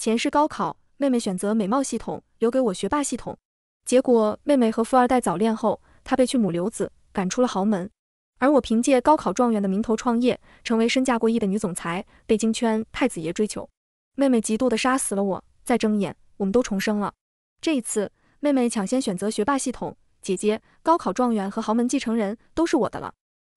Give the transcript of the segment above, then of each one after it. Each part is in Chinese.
前世高考，妹妹选择美貌系统，留给我学霸系统。结果妹妹和富二代早恋后，她被去母留子赶出了豪门，而我凭借高考状元的名头创业，成为身价过亿的女总裁，被京圈太子爷追求。妹妹嫉妒的杀死了我，再睁眼，我们都重生了。这一次，妹妹抢先选择学霸系统，姐姐高考状元和豪门继承人都是我的了。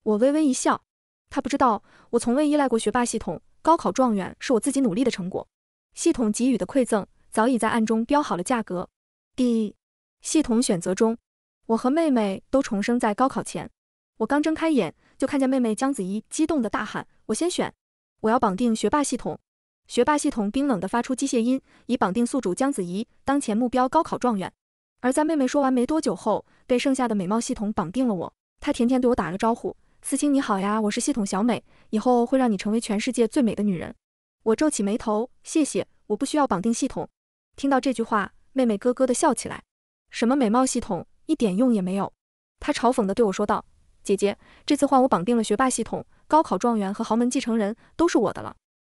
我微微一笑，她不知道我从未依赖过学霸系统，高考状元是我自己努力的成果。系统给予的馈赠早已在暗中标好了价格。一，系统选择中，我和妹妹都重生在高考前。我刚睁开眼，就看见妹妹姜子怡激动的大喊：“我先选，我要绑定学霸系统。”学霸系统冰冷的发出机械音：“以绑定宿主姜子怡，当前目标高考状元。”而在妹妹说完没多久后，被剩下的美貌系统绑定了我。她甜甜对我打了招呼：“思清你好呀，我是系统小美，以后会让你成为全世界最美的女人。”我皱起眉头，谢谢，我不需要绑定系统。听到这句话，妹妹咯咯地笑起来。什么美貌系统，一点用也没有。她嘲讽地对我说道：“姐姐，这次换我绑定了学霸系统，高考状元和豪门继承人都是我的了。”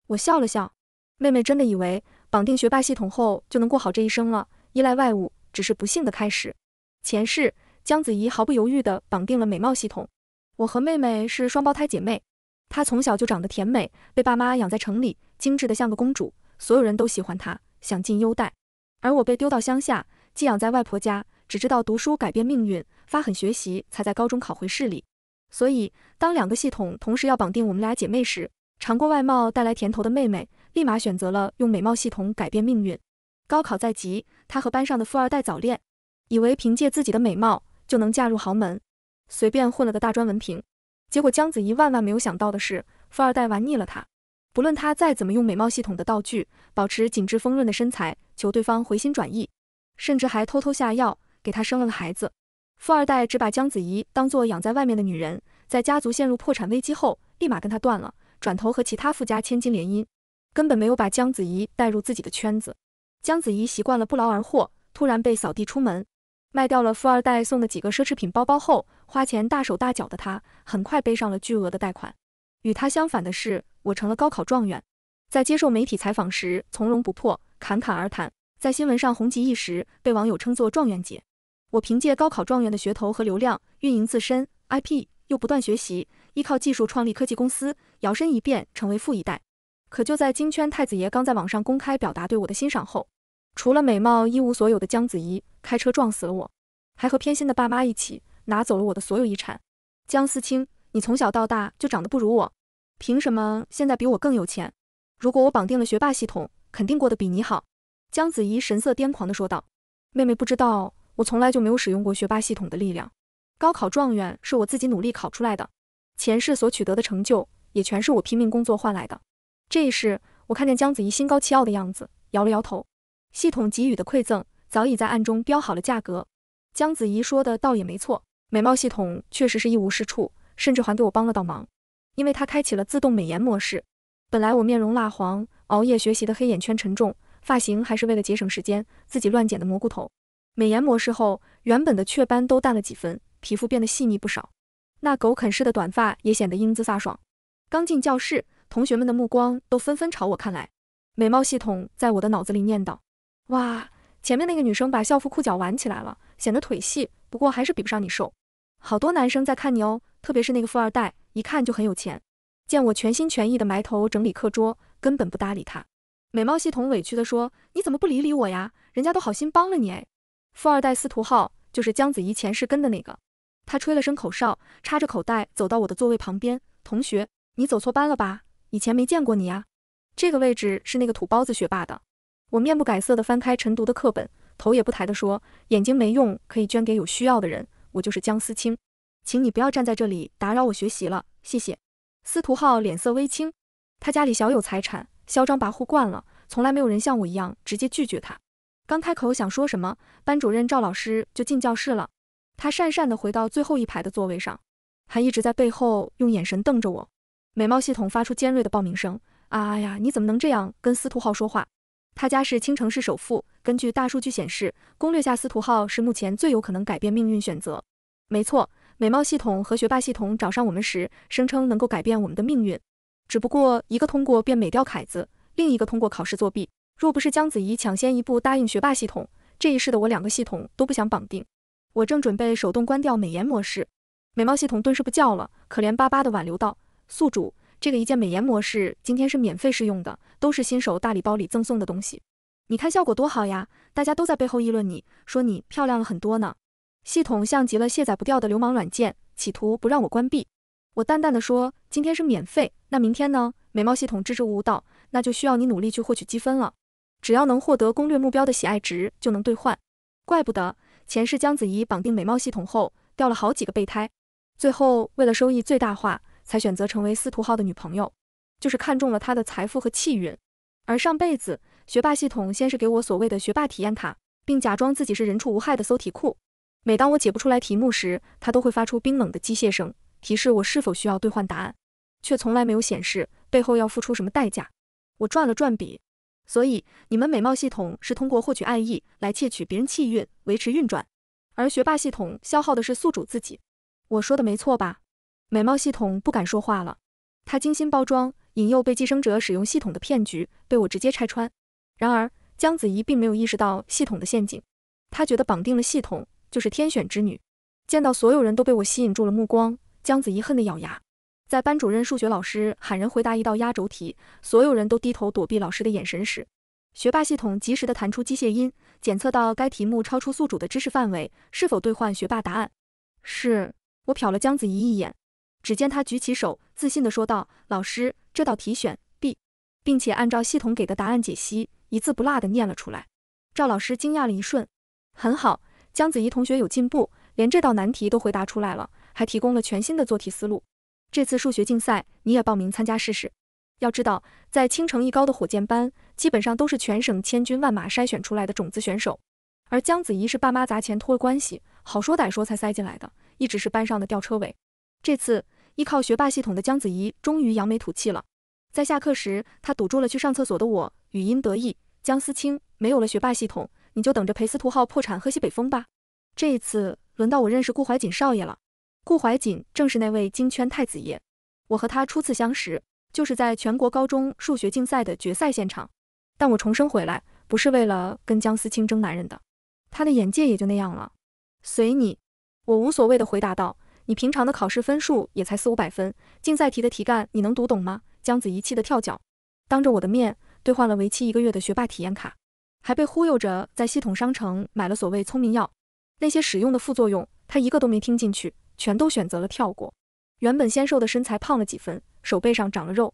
我笑了笑。妹妹真的以为绑定学霸系统后就能过好这一生了？依赖外物，只是不幸的开始。前世，姜子怡毫不犹豫地绑定了美貌系统。我和妹妹是双胞胎姐妹。她从小就长得甜美，被爸妈养在城里，精致得像个公主，所有人都喜欢她，享尽优待。而我被丢到乡下，寄养在外婆家，只知道读书改变命运，发狠学习才在高中考回市里。所以，当两个系统同时要绑定我们俩姐妹时，尝过外貌带来甜头的妹妹，立马选择了用美貌系统改变命运。高考在即，她和班上的富二代早恋，以为凭借自己的美貌就能嫁入豪门，随便混了个大专文凭。结果姜子怡万万没有想到的是，富二代玩腻了她，不论她再怎么用美貌系统的道具保持紧致丰润的身材，求对方回心转意，甚至还偷偷下药给她生了个孩子。富二代只把姜子怡当做养在外面的女人，在家族陷入破产危机后，立马跟她断了，转头和其他富家千金联姻，根本没有把姜子怡带入自己的圈子。姜子怡习惯了不劳而获，突然被扫地出门。卖掉了富二代送的几个奢侈品包包后，花钱大手大脚的他很快背上了巨额的贷款。与他相反的是，我成了高考状元，在接受媒体采访时从容不迫，侃侃而谈，在新闻上红极一时，被网友称作“状元姐”。我凭借高考状元的噱头和流量运营自身 IP，又不断学习，依靠技术创立科技公司，摇身一变成为富一代。可就在金圈太子爷刚在网上公开表达对我的欣赏后，除了美貌一无所有的姜子怡，开车撞死了我，还和偏心的爸妈一起拿走了我的所有遗产。姜思清，你从小到大就长得不如我，凭什么现在比我更有钱？如果我绑定了学霸系统，肯定过得比你好。姜子怡神色癫狂地说道：“妹妹不知道，我从来就没有使用过学霸系统的力量。高考状元是我自己努力考出来的，前世所取得的成就也全是我拼命工作换来的。这一世，我看见姜子怡心高气傲的样子，摇了摇头。”系统给予的馈赠早已在暗中标好了价格。姜子怡说的倒也没错，美貌系统确实是一无是处，甚至还给我帮了倒忙，因为它开启了自动美颜模式。本来我面容蜡黄，熬夜学习的黑眼圈沉重，发型还是为了节省时间自己乱剪的蘑菇头。美颜模式后，原本的雀斑都淡了几分，皮肤变得细腻不少，那狗啃式的短发也显得英姿飒爽。刚进教室，同学们的目光都纷纷朝我看来。美貌系统在我的脑子里念叨。哇，前面那个女生把校服裤脚挽起来了，显得腿细。不过还是比不上你瘦。好多男生在看你哦，特别是那个富二代，一看就很有钱。见我全心全意的埋头整理课桌，根本不搭理他。美貌系统委屈的说：“你怎么不理理我呀？人家都好心帮了你哎。”富二代司徒浩就是姜子怡前世跟的那个。他吹了声口哨，插着口袋走到我的座位旁边。同学，你走错班了吧？以前没见过你呀。这个位置是那个土包子学霸的。我面不改色地翻开晨读的课本，头也不抬地说：“眼睛没用，可以捐给有需要的人。”我就是江思清，请你不要站在这里打扰我学习了，谢谢。司徒浩脸色微青，他家里小有财产，嚣张跋扈惯了，从来没有人像我一样直接拒绝他。刚开口想说什么，班主任赵老师就进教室了。他讪讪地回到最后一排的座位上，还一直在背后用眼神瞪着我。美貌系统发出尖锐的报名声：“啊呀，你怎么能这样跟司徒浩说话？”他家是青城市首富。根据大数据显示，攻略下司徒浩是目前最有可能改变命运选择。没错，美貌系统和学霸系统找上我们时，声称能够改变我们的命运。只不过一个通过变美掉凯子，另一个通过考试作弊。若不是姜子怡抢先一步答应学霸系统，这一世的我两个系统都不想绑定。我正准备手动关掉美颜模式，美貌系统顿时不叫了，可怜巴巴的挽留道：“宿主。”这个一键美颜模式今天是免费试用的，都是新手大礼包里赠送的东西。你看效果多好呀！大家都在背后议论你，说你漂亮了很多呢。系统像极了卸载不掉的流氓软件，企图不让我关闭。我淡淡的说，今天是免费，那明天呢？美貌系统支支吾吾道，那就需要你努力去获取积分了。只要能获得攻略目标的喜爱值，就能兑换。怪不得前世姜子怡绑定美貌系统后掉了好几个备胎，最后为了收益最大化。才选择成为司徒浩的女朋友，就是看中了他的财富和气运。而上辈子，学霸系统先是给我所谓的学霸体验卡，并假装自己是人畜无害的搜题库。每当我解不出来题目时，它都会发出冰冷的机械声，提示我是否需要兑换答案，却从来没有显示背后要付出什么代价。我转了转笔，所以你们美貌系统是通过获取爱意来窃取别人气运维持运转，而学霸系统消耗的是宿主自己。我说的没错吧？美貌系统不敢说话了，他精心包装，引诱被寄生者使用系统的骗局被我直接拆穿。然而姜子怡并没有意识到系统的陷阱，他觉得绑定了系统就是天选之女。见到所有人都被我吸引住了目光，姜子怡恨得咬牙。在班主任、数学老师喊人回答一道压轴题，所有人都低头躲避老师的眼神时，学霸系统及时的弹出机械音，检测到该题目超出宿主的知识范围，是否兑换学霸答案？是我瞟了姜子怡一眼。只见他举起手，自信地说道：“老师，这道题选 B，并且按照系统给的答案解析，一字不落地念了出来。”赵老师惊讶了一瞬：“很好，姜子怡同学有进步，连这道难题都回答出来了，还提供了全新的做题思路。这次数学竞赛你也报名参加试试。要知道，在青城一高的火箭班，基本上都是全省千军万马筛选出来的种子选手，而姜子怡是爸妈砸钱托了关系，好说歹说才塞进来的，一直是班上的吊车尾。这次。”依靠学霸系统的姜子怡终于扬眉吐气了。在下课时，他堵住了去上厕所的我，语音得意：“姜思清，没有了学霸系统，你就等着陪司徒浩破产喝西北风吧。”这一次轮到我认识顾怀瑾少爷了。顾怀瑾正是那位京圈太子爷。我和他初次相识，就是在全国高中数学竞赛的决赛现场。但我重生回来，不是为了跟姜思清争男人的。他的眼界也就那样了。随你，我无所谓的回答道。你平常的考试分数也才四五百分，竞赛题的题干你能读懂吗？姜子怡气得跳脚，当着我的面兑换了为期一个月的学霸体验卡，还被忽悠着在系统商城买了所谓聪明药。那些使用的副作用，他一个都没听进去，全都选择了跳过。原本纤瘦的身材胖了几分，手背上长了肉。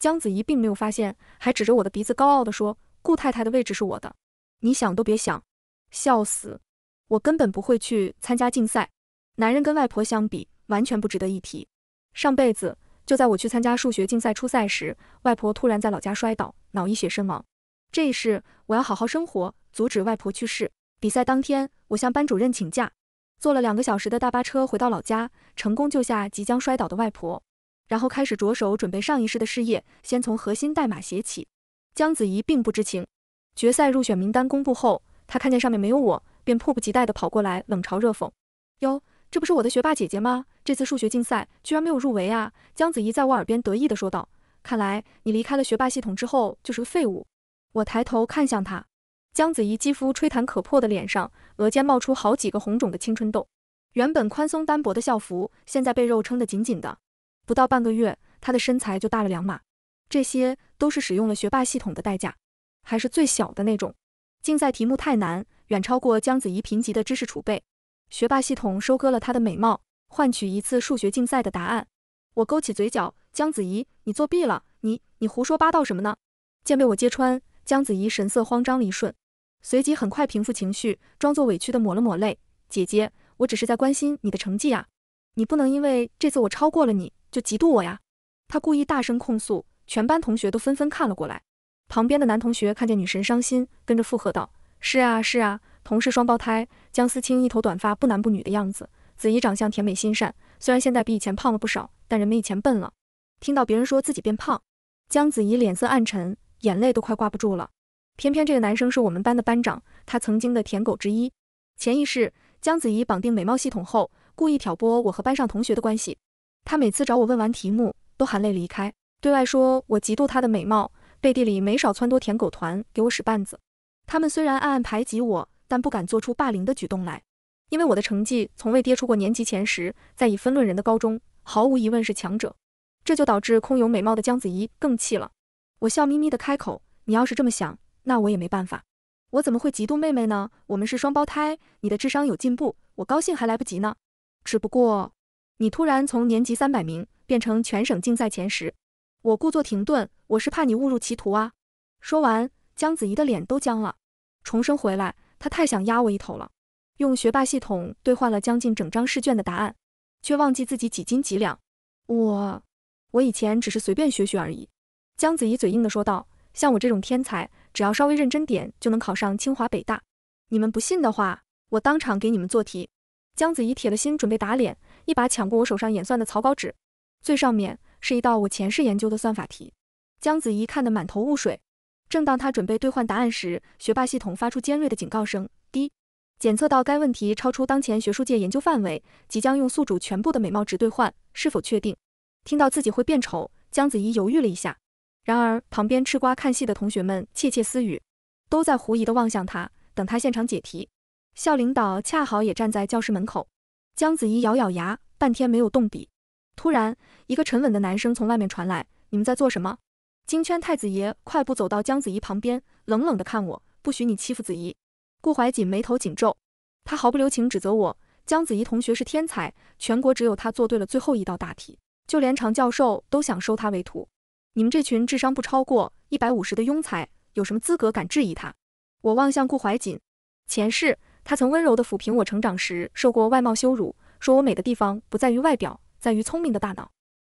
姜子怡并没有发现，还指着我的鼻子高傲地说：“顾太太的位置是我的，你想都别想！”笑死，我根本不会去参加竞赛。男人跟外婆相比，完全不值得一提。上辈子就在我去参加数学竞赛初赛时，外婆突然在老家摔倒，脑溢血身亡。这一世我要好好生活，阻止外婆去世。比赛当天，我向班主任请假，坐了两个小时的大巴车回到老家，成功救下即将摔倒的外婆。然后开始着手准备上一世的事业，先从核心代码写起。姜子怡并不知情。决赛入选名单公布后，她看见上面没有我，便迫不及待地跑过来冷嘲热讽：“哟。”这不是我的学霸姐姐吗？这次数学竞赛居然没有入围啊！姜子怡在我耳边得意地说道：“看来你离开了学霸系统之后就是个废物。”我抬头看向她，姜子怡肌肤吹弹可破的脸上，额间冒出好几个红肿的青春痘，原本宽松单薄的校服现在被肉撑得紧紧的。不到半个月，她的身材就大了两码，这些都是使用了学霸系统的代价，还是最小的那种。竞赛题目太难，远超过姜子怡贫瘠的知识储备。学霸系统收割了他的美貌，换取一次数学竞赛的答案。我勾起嘴角，姜子怡，你作弊了！你你胡说八道什么呢？见被我揭穿，姜子怡神色慌张了一瞬，随即很快平复情绪，装作委屈的抹了抹泪：“姐姐，我只是在关心你的成绩呀，你不能因为这次我超过了你就嫉妒我呀！”他故意大声控诉，全班同学都纷纷看了过来。旁边的男同学看见女神伤心，跟着附和道：“是啊，是啊。”同是双胞胎，姜思清一头短发，不男不女的样子；子怡长相甜美，心善。虽然现在比以前胖了不少，但人没以前笨了。听到别人说自己变胖，姜子怡脸色暗沉，眼泪都快挂不住了。偏偏这个男生是我们班的班长，他曾经的舔狗之一。前一世，姜子怡绑定美貌系统后，故意挑拨我和班上同学的关系。他每次找我问完题目，都含泪离开，对外说我嫉妒他的美貌，背地里没少撺掇舔狗团给我使绊子。他们虽然暗暗排挤我。但不敢做出霸凌的举动来，因为我的成绩从未跌出过年级前十，在以分论人的高中，毫无疑问是强者。这就导致空有美貌的姜子怡更气了。我笑眯眯的开口：“你要是这么想，那我也没办法。我怎么会嫉妒妹妹呢？我们是双胞胎，你的智商有进步，我高兴还来不及呢。只不过，你突然从年级三百名变成全省竞赛前十，我故作停顿，我是怕你误入歧途啊。”说完，姜子怡的脸都僵了。重生回来。他太想压我一头了，用学霸系统兑换了将近整张试卷的答案，却忘记自己几斤几两。我，我以前只是随便学学而已。姜子怡嘴硬的说道：“像我这种天才，只要稍微认真点，就能考上清华北大。你们不信的话，我当场给你们做题。”姜子怡铁了心准备打脸，一把抢过我手上演算的草稿纸，最上面是一道我前世研究的算法题。姜子怡看得满头雾水。正当他准备兑换答案时，学霸系统发出尖锐的警告声：“滴，检测到该问题超出当前学术界研究范围，即将用宿主全部的美貌值兑换，是否确定？”听到自己会变丑，姜子怡犹豫了一下。然而，旁边吃瓜看戏的同学们窃窃私语，都在狐疑地望向他，等他现场解题。校领导恰好也站在教室门口。姜子怡咬咬牙，半天没有动笔。突然，一个沉稳的男声从外面传来：“你们在做什么？”京圈太子爷快步走到姜子怡旁边，冷冷的看我，不许你欺负子怡。顾怀瑾眉头紧皱，他毫不留情指责我。姜子怡同学是天才，全国只有他做对了最后一道大题，就连常教授都想收他为徒。你们这群智商不超过一百五十的庸才，有什么资格敢质疑他？我望向顾怀瑾，前世他曾温柔的抚平我成长时受过外貌羞辱，说我美的地方不在于外表，在于聪明的大脑。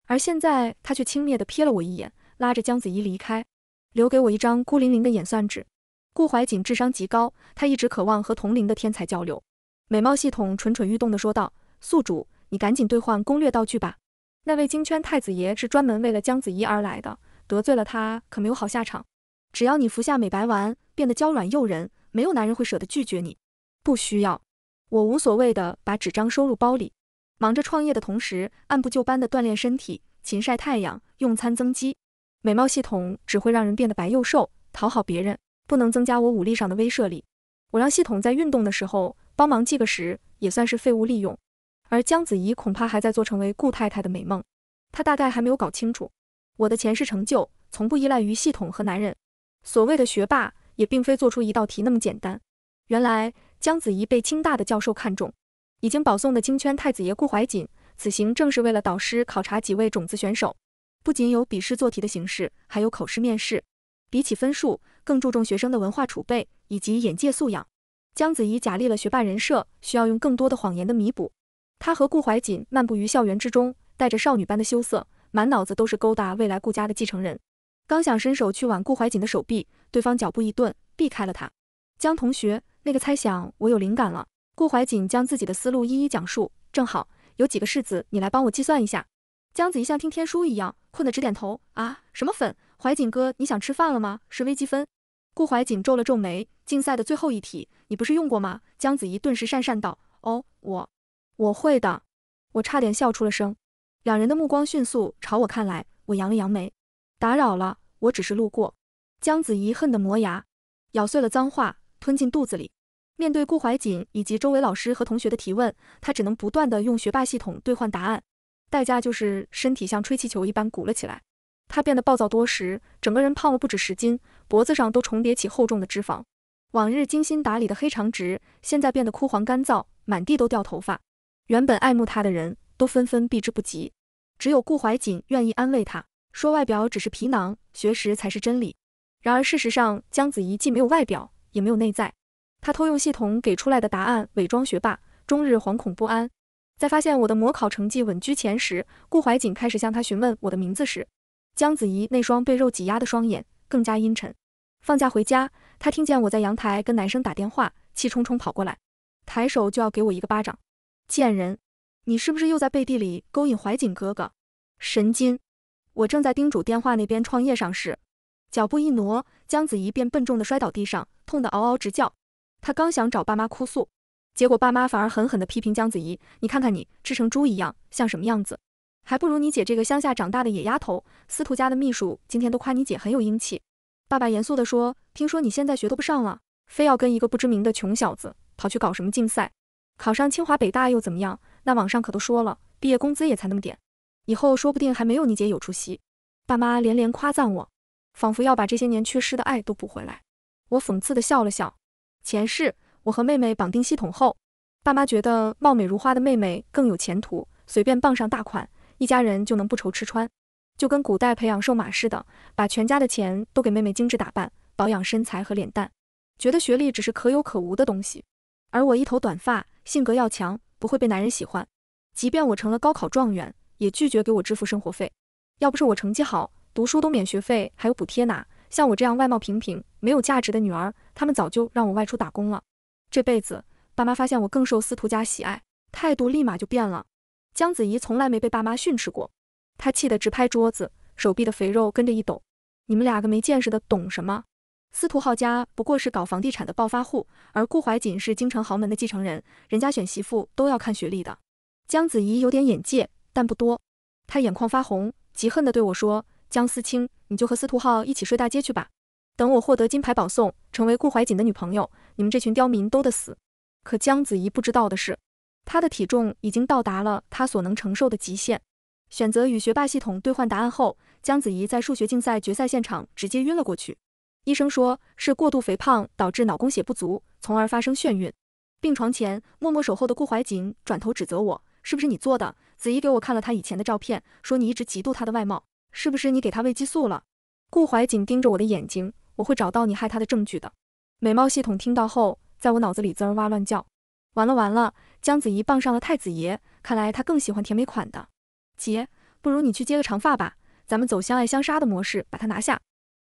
而现在他却轻蔑的瞥了我一眼。拉着姜子怡离开，留给我一张孤零零的演算纸。顾怀瑾智商极高，他一直渴望和同龄的天才交流。美貌系统蠢蠢欲动地说道：“宿主，你赶紧兑换攻略道具吧。那位京圈太子爷是专门为了姜子怡而来的，得罪了他可没有好下场。只要你服下美白丸，变得娇软诱人，没有男人会舍得拒绝你。不需要，我无所谓的把纸张收入包里。忙着创业的同时，按部就班地锻炼身体，勤晒太阳，用餐增肌。”美貌系统只会让人变得白又瘦，讨好别人，不能增加我武力上的威慑力。我让系统在运动的时候帮忙计个时，也算是废物利用。而姜子怡恐怕还在做成为顾太太的美梦，她大概还没有搞清楚我的前世成就，从不依赖于系统和男人。所谓的学霸，也并非做出一道题那么简单。原来姜子怡被清大的教授看中，已经保送的京圈太子爷顾怀瑾，此行正是为了导师考察几位种子选手。不仅有笔试做题的形式，还有口试面试。比起分数，更注重学生的文化储备以及眼界素养。姜子怡假立了学霸人设，需要用更多的谎言的弥补。她和顾怀瑾漫步于校园之中，带着少女般的羞涩，满脑子都是勾搭未来顾家的继承人。刚想伸手去挽顾怀瑾的手臂，对方脚步一顿，避开了他。姜同学，那个猜想我有灵感了。顾怀瑾将自己的思路一一讲述，正好有几个式子，你来帮我计算一下。姜子怡像听天书一样。困得直点头啊！什么粉？怀瑾哥，你想吃饭了吗？是微积分。顾怀瑾皱了皱眉，竞赛的最后一题，你不是用过吗？姜子怡顿时讪讪道：“哦，我我会的。”我差点笑出了声。两人的目光迅速朝我看来，我扬了扬眉：“打扰了，我只是路过。”姜子怡恨得磨牙，咬碎了脏话吞进肚子里。面对顾怀瑾以及周围老师和同学的提问，他只能不断的用学霸系统兑换答案。代价就是身体像吹气球一般鼓了起来，他变得暴躁多时，整个人胖了不止十斤，脖子上都重叠起厚重的脂肪。往日精心打理的黑长直，现在变得枯黄干燥，满地都掉头发。原本爱慕他的人都纷纷避之不及，只有顾怀瑾愿意安慰他，说外表只是皮囊，学识才是真理。然而事实上，姜子怡既没有外表，也没有内在。他偷用系统给出来的答案伪装学霸，终日惶恐不安。在发现我的模考成绩稳居前十，顾怀瑾开始向他询问我的名字时，姜子怡那双被肉挤压的双眼更加阴沉。放假回家，他听见我在阳台跟男生打电话，气冲冲跑过来，抬手就要给我一个巴掌。贱人，你是不是又在背地里勾引怀瑾哥哥？神经！我正在叮嘱电话那边创业上市，脚步一挪，姜子怡便笨重的摔倒地上，痛得嗷嗷直叫。他刚想找爸妈哭诉。结果爸妈反而狠狠地批评姜子怡：“你看看你，吃成猪一样，像什么样子？还不如你姐这个乡下长大的野丫头。司徒家的秘书今天都夸你姐很有英气。”爸爸严肃地说：“听说你现在学都不上了，非要跟一个不知名的穷小子跑去搞什么竞赛，考上清华北大又怎么样？那网上可都说了，毕业工资也才那么点，以后说不定还没有你姐有出息。”爸妈连连夸赞我，仿佛要把这些年缺失的爱都补回来。我讽刺地笑了笑：“前世。”我和妹妹绑定系统后，爸妈觉得貌美如花的妹妹更有前途，随便傍上大款，一家人就能不愁吃穿，就跟古代培养瘦马似的，把全家的钱都给妹妹精致打扮，保养身材和脸蛋，觉得学历只是可有可无的东西。而我一头短发，性格要强，不会被男人喜欢。即便我成了高考状元，也拒绝给我支付生活费。要不是我成绩好，读书都免学费，还有补贴拿，像我这样外貌平平、没有价值的女儿，他们早就让我外出打工了。这辈子，爸妈发现我更受司徒家喜爱，态度立马就变了。姜子怡从来没被爸妈训斥过，她气得直拍桌子，手臂的肥肉跟着一抖。你们两个没见识的，懂什么？司徒浩家不过是搞房地产的暴发户，而顾怀瑾是京城豪门的继承人，人家选媳妇都要看学历的。姜子怡有点眼界，但不多。她眼眶发红，极恨地对我说：“姜思清，你就和司徒浩一起睡大街去吧。”等我获得金牌保送，成为顾怀瑾的女朋友，你们这群刁民都得死！可姜子怡不知道的是，她的体重已经到达了她所能承受的极限。选择与学霸系统兑换答案后，姜子怡在数学竞赛决赛现场直接晕了过去。医生说，是过度肥胖导致脑供血不足，从而发生眩晕。病床前默默守候的顾怀瑾转头指责我：“是不是你做的？”子怡给我看了她以前的照片，说你一直嫉妒她的外貌，是不是你给她喂激素了？”顾怀瑾盯着我的眼睛。我会找到你害他的证据的。美貌系统听到后，在我脑子里滋儿哇乱叫。完了完了，姜子怡傍上了太子爷，看来她更喜欢甜美款的。姐，不如你去接个长发吧，咱们走相爱相杀的模式，把她拿下。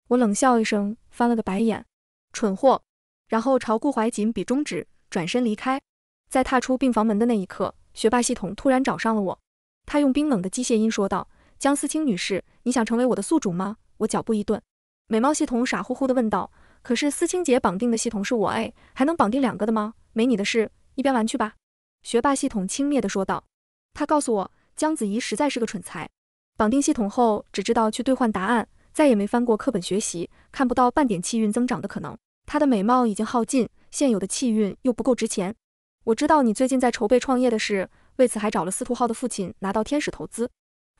我冷笑一声，翻了个白眼，蠢货。然后朝顾怀瑾比中指，转身离开。在踏出病房门的那一刻，学霸系统突然找上了我。他用冰冷的机械音说道：“姜思清女士，你想成为我的宿主吗？”我脚步一顿。美貌系统傻乎乎的问道：“可是思清姐绑定的系统是我哎，还能绑定两个的吗？没你的事，一边玩去吧。”学霸系统轻蔑的说道：“他告诉我，姜子怡实在是个蠢材，绑定系统后只知道去兑换答案，再也没翻过课本学习，看不到半点气运增长的可能。她的美貌已经耗尽，现有的气运又不够值钱。我知道你最近在筹备创业的事，为此还找了司徒浩的父亲拿到天使投资，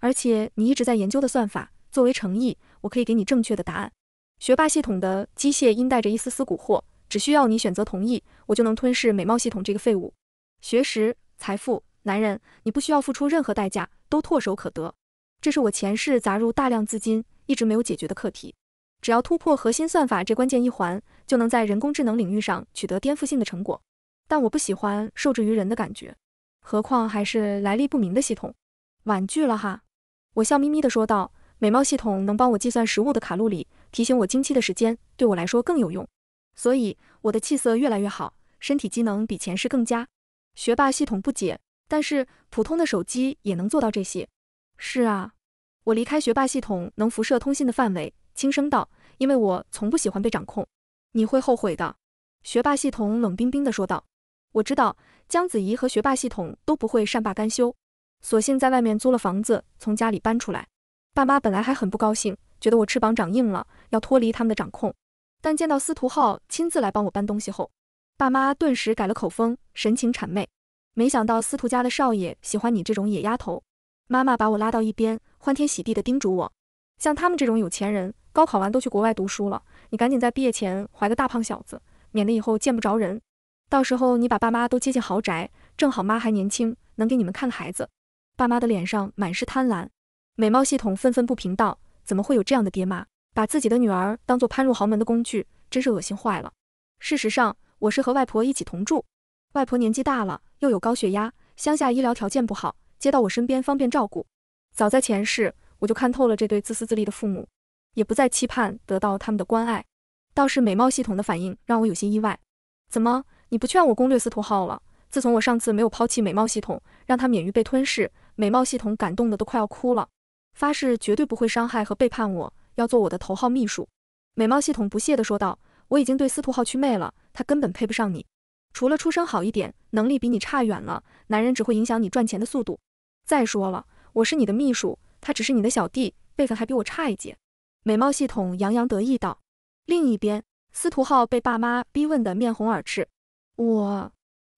而且你一直在研究的算法，作为诚意，我可以给你正确的答案。”学霸系统的机械音带着一丝丝蛊惑，只需要你选择同意，我就能吞噬美貌系统这个废物，学识、财富、男人，你不需要付出任何代价，都唾手可得。这是我前世砸入大量资金一直没有解决的课题，只要突破核心算法这关键一环，就能在人工智能领域上取得颠覆性的成果。但我不喜欢受制于人的感觉，何况还是来历不明的系统，婉拒了哈。我笑眯眯地说道。美貌系统能帮我计算食物的卡路里，提醒我经期的时间，对我来说更有用。所以我的气色越来越好，身体机能比前世更佳。学霸系统不解，但是普通的手机也能做到这些。是啊，我离开学霸系统，能辐射通信的范围，轻声道，因为我从不喜欢被掌控。你会后悔的。学霸系统冷冰冰的说道。我知道，江子怡和学霸系统都不会善罢甘休，索性在外面租了房子，从家里搬出来。爸妈本来还很不高兴，觉得我翅膀长硬了，要脱离他们的掌控。但见到司徒浩亲自来帮我搬东西后，爸妈顿时改了口风，神情谄媚。没想到司徒家的少爷喜欢你这种野丫头。妈妈把我拉到一边，欢天喜地地叮嘱我：像他们这种有钱人，高考完都去国外读书了，你赶紧在毕业前怀个大胖小子，免得以后见不着人。到时候你把爸妈都接进豪宅，正好妈还年轻，能给你们看孩子。爸妈的脸上满是贪婪。美貌系统愤愤不平道：“怎么会有这样的爹妈，把自己的女儿当做攀入豪门的工具，真是恶心坏了！”事实上，我是和外婆一起同住。外婆年纪大了，又有高血压，乡下医疗条件不好，接到我身边方便照顾。早在前世，我就看透了这对自私自利的父母，也不再期盼得到他们的关爱。倒是美貌系统的反应让我有些意外。怎么，你不劝我攻略司徒浩了？自从我上次没有抛弃美貌系统，让他免于被吞噬，美貌系统感动的都快要哭了。发誓绝对不会伤害和背叛我，要做我的头号秘书。”美貌系统不屑地说道，“我已经对司徒浩去魅了，他根本配不上你。除了出身好一点，能力比你差远了。男人只会影响你赚钱的速度。再说了，我是你的秘书，他只是你的小弟，辈分还比我差一截。”美貌系统洋洋得意道。另一边，司徒浩被爸妈逼问得面红耳赤，“我，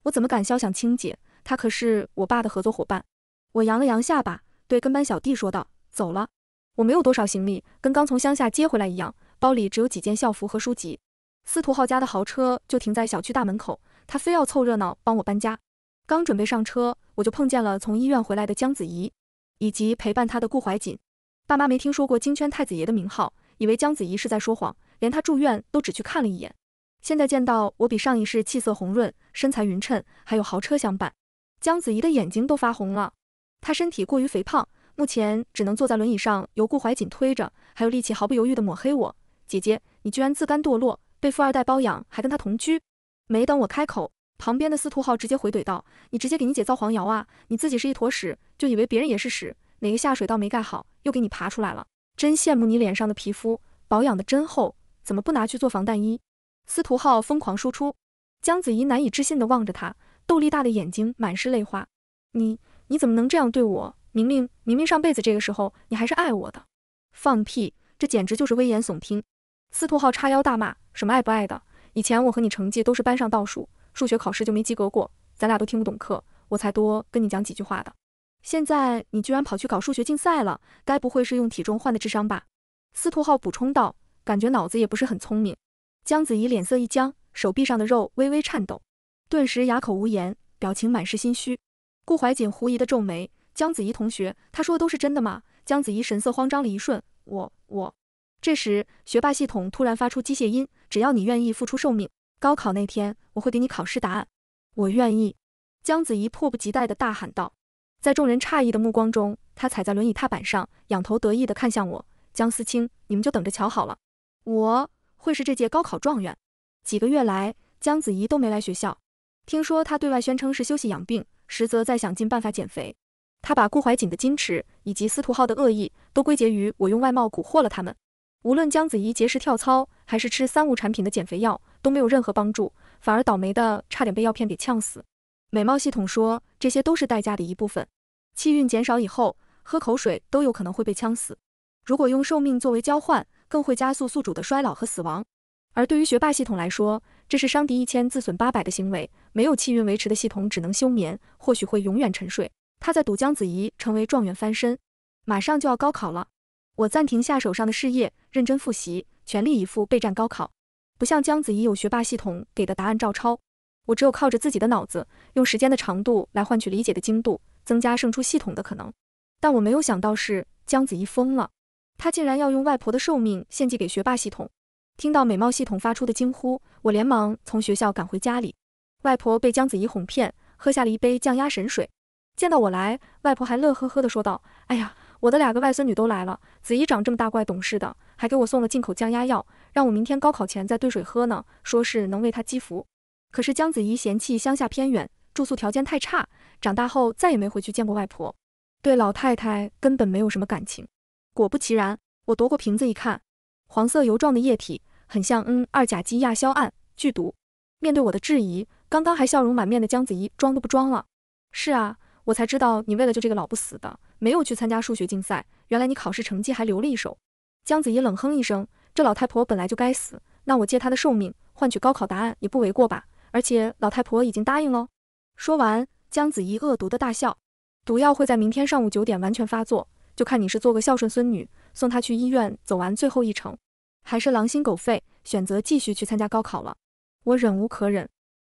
我怎么敢肖想青姐？她可是我爸的合作伙伴。”我扬了扬下巴，对跟班小弟说道。走了，我没有多少行李，跟刚从乡下接回来一样，包里只有几件校服和书籍。司徒浩家的豪车就停在小区大门口，他非要凑热闹帮我搬家。刚准备上车，我就碰见了从医院回来的姜子怡，以及陪伴他的顾怀瑾。爸妈没听说过京圈太子爷的名号，以为姜子怡是在说谎，连他住院都只去看了一眼。现在见到我比上一世气色红润，身材匀称，还有豪车相伴，姜子怡的眼睛都发红了。他身体过于肥胖。目前只能坐在轮椅上，由顾怀瑾推着，还有力气毫不犹豫地抹黑我姐姐。你居然自甘堕落，被富二代包养，还跟他同居。没等我开口，旁边的司徒浩直接回怼道：“你直接给你姐造黄谣啊！你自己是一坨屎，就以为别人也是屎？哪个下水道没盖好，又给你爬出来了？真羡慕你脸上的皮肤，保养的真厚，怎么不拿去做防弹衣？”司徒浩疯狂输出，姜子怡难以置信地望着他，豆粒大的眼睛满是泪花。你你怎么能这样对我？明明明明上辈子这个时候，你还是爱我的。放屁！这简直就是危言耸听。司徒浩叉腰大骂：“什么爱不爱的？以前我和你成绩都是班上倒数，数学考试就没及格过，咱俩都听不懂课，我才多跟你讲几句话的。现在你居然跑去搞数学竞赛了，该不会是用体重换的智商吧？”司徒浩补充道：“感觉脑子也不是很聪明。”姜子怡脸色一僵，手臂上的肉微微颤抖，顿时哑口无言，表情满是心虚。顾怀瑾狐疑的皱眉。姜子怡同学，他说的都是真的吗？姜子怡神色慌张了一瞬，我我。这时，学霸系统突然发出机械音：“只要你愿意付出寿命，高考那天我会给你考试答案。”我愿意！姜子怡迫不及待的大喊道。在众人诧异的目光中，他踩在轮椅踏板上，仰头得意的看向我。姜思清，你们就等着瞧好了，我会是这届高考状元。几个月来，姜子怡都没来学校，听说他对外宣称是休息养病，实则在想尽办法减肥。他把顾怀瑾的矜持以及司徒浩的恶意都归结于我用外貌蛊惑了他们。无论姜子怡节食跳操，还是吃三无产品的减肥药，都没有任何帮助，反而倒霉的差点被药片给呛死。美貌系统说，这些都是代价的一部分。气运减少以后，喝口水都有可能会被呛死。如果用寿命作为交换，更会加速宿主的衰老和死亡。而对于学霸系统来说，这是伤敌一千自损八百的行为。没有气运维持的系统只能休眠，或许会永远沉睡。他在赌姜子怡成为状元翻身，马上就要高考了，我暂停下手上的事业，认真复习，全力以赴备战高考。不像姜子怡有学霸系统给的答案照抄，我只有靠着自己的脑子，用时间的长度来换取理解的精度，增加胜出系统的可能。但我没有想到是姜子怡疯了，他竟然要用外婆的寿命献祭给学霸系统。听到美貌系统发出的惊呼，我连忙从学校赶回家里。外婆被姜子怡哄骗，喝下了一杯降压神水。见到我来，外婆还乐呵呵地说道：“哎呀，我的两个外孙女都来了。子怡长这么大，怪懂事的，还给我送了进口降压药，让我明天高考前再兑水喝呢，说是能为她积福。”可是姜子怡嫌弃乡下偏远，住宿条件太差，长大后再也没回去见过外婆，对老太太根本没有什么感情。果不其然，我夺过瓶子一看，黄色油状的液体，很像嗯二甲基亚硝胺，剧毒。面对我的质疑，刚刚还笑容满面的姜子怡装都不装了。是啊。我才知道，你为了救这个老不死的，没有去参加数学竞赛。原来你考试成绩还留了一手。姜子怡冷哼一声：“这老太婆本来就该死，那我借她的寿命换取高考答案也不为过吧？而且老太婆已经答应了。”说完，姜子怡恶毒的大笑：“毒药会在明天上午九点完全发作，就看你是做个孝顺孙女，送她去医院走完最后一程，还是狼心狗肺，选择继续去参加高考了。”我忍无可忍。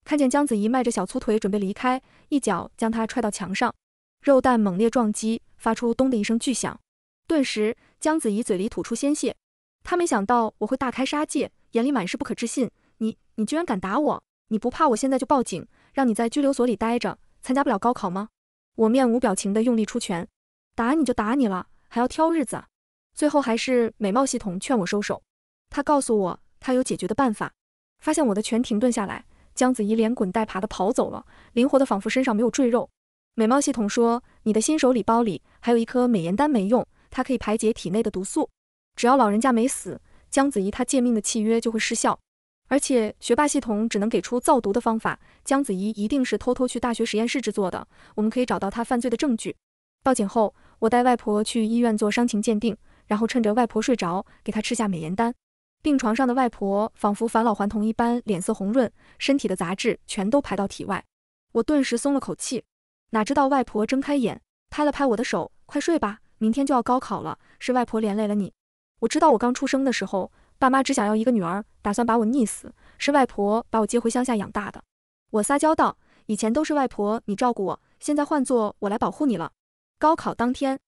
看见姜子怡迈着小粗腿准备离开，一脚将她踹到墙上，肉蛋猛烈撞击，发出咚的一声巨响。顿时，姜子怡嘴里吐出鲜血。她没想到我会大开杀戒，眼里满是不可置信。你你居然敢打我？你不怕我现在就报警，让你在拘留所里待着，参加不了高考吗？我面无表情的用力出拳，打你就打你了，还要挑日子最后还是美貌系统劝我收手，他告诉我他有解决的办法。发现我的拳停顿下来。姜子怡连滚带爬的跑走了，灵活的仿佛身上没有赘肉。美貌系统说，你的新手礼包里还有一颗美颜丹没用，它可以排解体内的毒素。只要老人家没死，姜子怡她借命的契约就会失效。而且学霸系统只能给出造毒的方法，姜子怡一定是偷偷去大学实验室制作的，我们可以找到她犯罪的证据。报警后，我带外婆去医院做伤情鉴定，然后趁着外婆睡着，给她吃下美颜丹。病床上的外婆仿佛返老还童一般，脸色红润，身体的杂质全都排到体外。我顿时松了口气。哪知道外婆睁开眼，拍了拍我的手：“快睡吧，明天就要高考了，是外婆连累了你。”我知道我刚出生的时候，爸妈只想要一个女儿，打算把我溺死，是外婆把我接回乡下养大的。我撒娇道：“以前都是外婆你照顾我，现在换做我来保护你了。”高考当天，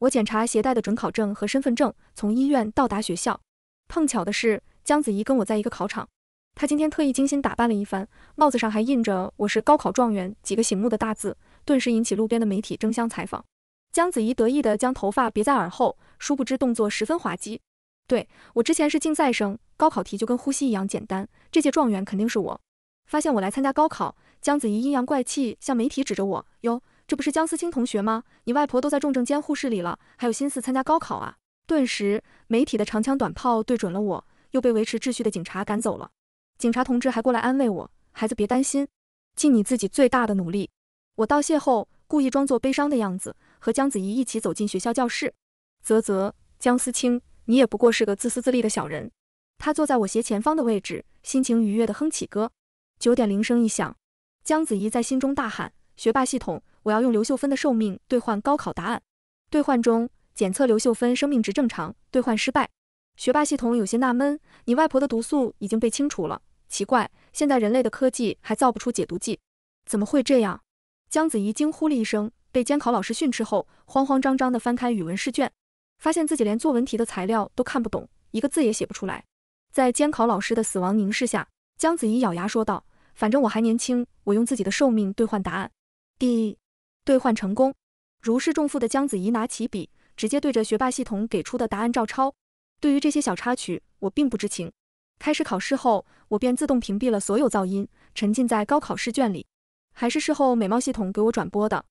我检查携带的准考证和身份证，从医院到达学校。碰巧的是，姜子怡跟我在一个考场。她今天特意精心打扮了一番，帽子上还印着“我是高考状元”几个醒目的大字，顿时引起路边的媒体争相采访。姜子怡得意地将头发别在耳后，殊不知动作十分滑稽。对我之前是竞赛生，高考题就跟呼吸一样简单，这届状元肯定是我。发现我来参加高考，姜子怡阴阳怪气向媒体指着我：“哟，这不是姜思清同学吗？你外婆都在重症监护室里了，还有心思参加高考啊？”顿时，媒体的长枪短炮对准了我，又被维持秩序的警察赶走了。警察同志还过来安慰我：“孩子别担心，尽你自己最大的努力。”我道谢后，故意装作悲伤的样子，和姜子怡一起走进学校教室。啧啧，姜思清，你也不过是个自私自利的小人。他坐在我斜前方的位置，心情愉悦地哼起歌。九点铃声一响，姜子怡在心中大喊：“学霸系统，我要用刘秀芬的寿命兑换高考答案。”兑换中。检测刘秀芬生命值正常，兑换失败。学霸系统有些纳闷，你外婆的毒素已经被清除了，奇怪，现在人类的科技还造不出解毒剂，怎么会这样？姜子怡惊呼了一声，被监考老师训斥后，慌慌张张地翻开语文试卷，发现自己连作文题的材料都看不懂，一个字也写不出来。在监考老师的死亡凝视下，姜子怡咬牙说道：“反正我还年轻，我用自己的寿命兑换答案。”第兑换成功，如释重负的姜子怡拿起笔。直接对着学霸系统给出的答案照抄。对于这些小插曲，我并不知情。开始考试后，我便自动屏蔽了所有噪音，沉浸在高考试卷里。还是事后美貌系统给我转播的。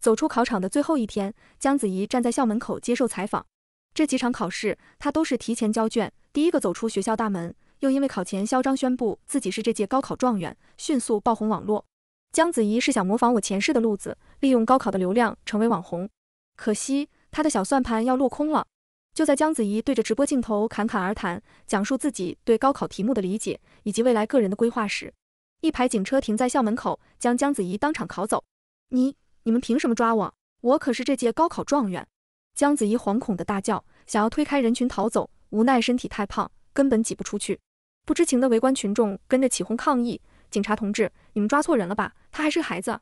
走出考场的最后一天，姜子怡站在校门口接受采访。这几场考试，她都是提前交卷，第一个走出学校大门，又因为考前嚣张宣布自己是这届高考状元，迅速爆红网络。姜子怡是想模仿我前世的路子，利用高考的流量成为网红，可惜。他的小算盘要落空了。就在姜子怡对着直播镜头侃侃而谈，讲述自己对高考题目的理解以及未来个人的规划时，一排警车停在校门口，将姜子怡当场拷走。你你们凭什么抓我？我可是这届高考状元！姜子怡惶恐的大叫，想要推开人群逃走，无奈身体太胖，根本挤不出去。不知情的围观群众跟着起哄抗议：“警察同志，你们抓错人了吧？他还是孩子。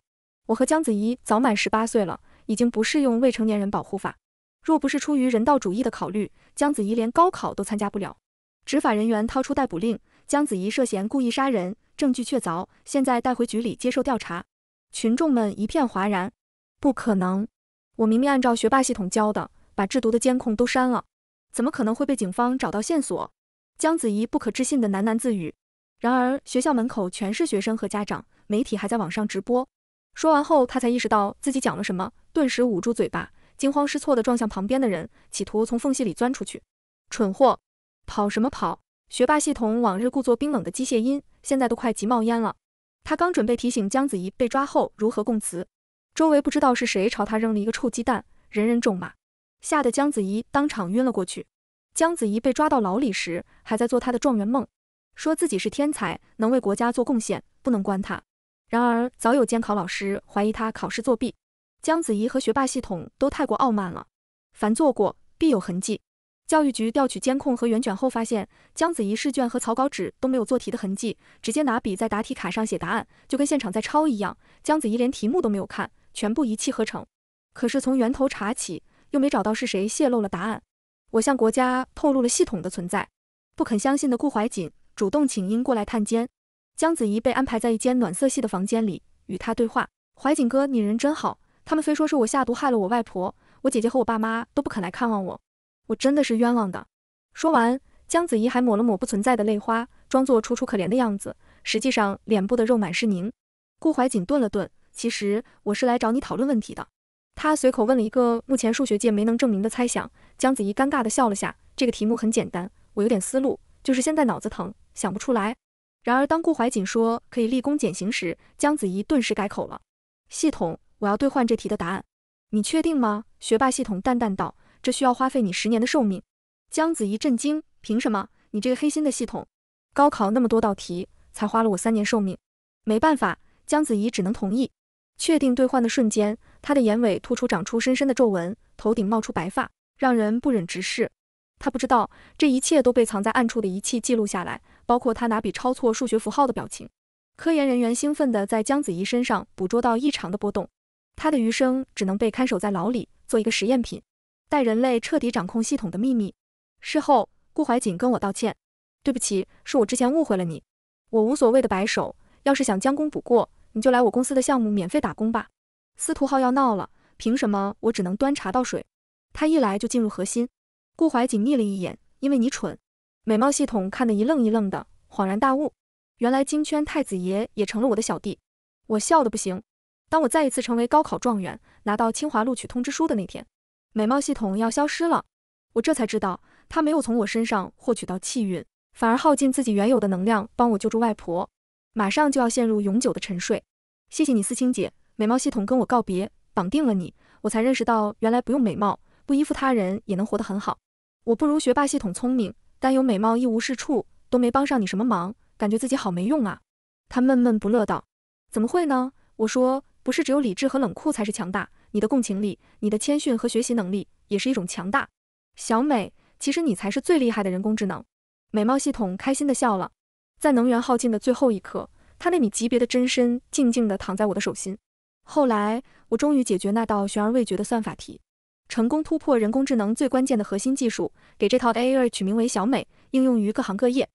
我和姜子怡早满十八岁了，已经不适用未成年人保护法。”若不是出于人道主义的考虑，姜子怡连高考都参加不了。执法人员掏出逮捕令，姜子怡涉嫌故意杀人，证据确凿，现在带回局里接受调查。群众们一片哗然，不可能！我明明按照学霸系统教的，把制毒的监控都删了，怎么可能会被警方找到线索？姜子怡不可置信地喃喃自语。然而，学校门口全是学生和家长，媒体还在网上直播。说完后，他才意识到自己讲了什么，顿时捂住嘴巴。惊慌失措地撞向旁边的人，企图从缝隙里钻出去。蠢货，跑什么跑！学霸系统往日故作冰冷的机械音，现在都快急冒烟了。他刚准备提醒姜子怡被抓后如何供词，周围不知道是谁朝他扔了一个臭鸡蛋，人人咒骂，吓得姜子怡当场晕了过去。姜子怡被抓到牢里时，还在做他的状元梦，说自己是天才，能为国家做贡献，不能关他。然而早有监考老师怀疑他考试作弊。姜子怡和学霸系统都太过傲慢了，凡做过必有痕迹。教育局调取监控和原卷后发现，姜子怡试卷和草稿纸都没有做题的痕迹，直接拿笔在答题卡上写答案，就跟现场在抄一样。姜子怡连题目都没有看，全部一气呵成。可是从源头查起，又没找到是谁泄露了答案。我向国家透露了系统的存在，不肯相信的顾怀瑾主动请缨过来探监。姜子怡被安排在一间暖色系的房间里与他对话。怀瑾哥，你人真好。他们非说是我下毒害了我外婆，我姐姐和我爸妈都不肯来看望我，我真的是冤枉的。说完，姜子怡还抹了抹不存在的泪花，装作楚楚可怜的样子，实际上脸部的肉满是凝。顾怀瑾顿了顿，其实我是来找你讨论问题的。他随口问了一个目前数学界没能证明的猜想，姜子怡尴尬地笑了下。这个题目很简单，我有点思路，就是现在脑子疼，想不出来。然而当顾怀瑾说可以立功减刑时，姜子怡顿时改口了。系统。我要兑换这题的答案，你确定吗？学霸系统淡淡道：“这需要花费你十年的寿命。”姜子怡震惊：“凭什么？你这个黑心的系统！高考那么多道题，才花了我三年寿命。”没办法，姜子怡只能同意。确定兑换的瞬间，他的眼尾突出，长出深深的皱纹，头顶冒出白发，让人不忍直视。他不知道，这一切都被藏在暗处的仪器记录下来，包括他拿笔抄错数学符号的表情。科研人员兴奋地在姜子怡身上捕捉到异常的波动。他的余生只能被看守在牢里，做一个实验品，待人类彻底掌控系统的秘密。事后，顾怀瑾跟我道歉，对不起，是我之前误会了你。我无所谓的摆手，要是想将功补过，你就来我公司的项目免费打工吧。司徒浩要闹了，凭什么我只能端茶倒水？他一来就进入核心，顾怀瑾睨了一眼，因为你蠢。美貌系统看得一愣一愣的，恍然大悟，原来金圈太子爷也成了我的小弟。我笑得不行。当我再一次成为高考状元，拿到清华录取通知书的那天，美貌系统要消失了。我这才知道，他没有从我身上获取到气运，反而耗尽自己原有的能量帮我救助外婆，马上就要陷入永久的沉睡。谢谢你，思清姐，美貌系统跟我告别，绑定了你，我才认识到原来不用美貌，不依附他人也能活得很好。我不如学霸系统聪明，但有美貌一无是处，都没帮上你什么忙，感觉自己好没用啊。他闷闷不乐道：“怎么会呢？”我说。不是只有理智和冷酷才是强大，你的共情力、你的谦逊和学习能力也是一种强大。小美，其实你才是最厉害的人工智能。美貌系统开心的笑了，在能源耗尽的最后一刻，它纳米级别的真身静静的躺在我的手心。后来，我终于解决那道悬而未决的算法题，成功突破人工智能最关键的核心技术，给这套 AI 取名为小美，应用于各行各业，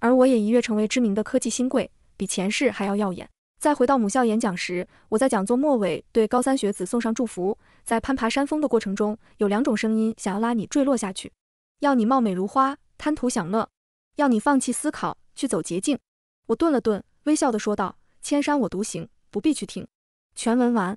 而我也一跃成为知名的科技新贵，比前世还要耀眼。在回到母校演讲时，我在讲座末尾对高三学子送上祝福。在攀爬山峰的过程中，有两种声音想要拉你坠落下去，要你貌美如花，贪图享乐，要你放弃思考，去走捷径。我顿了顿，微笑地说道：“千山我独行，不必去听。”全文完。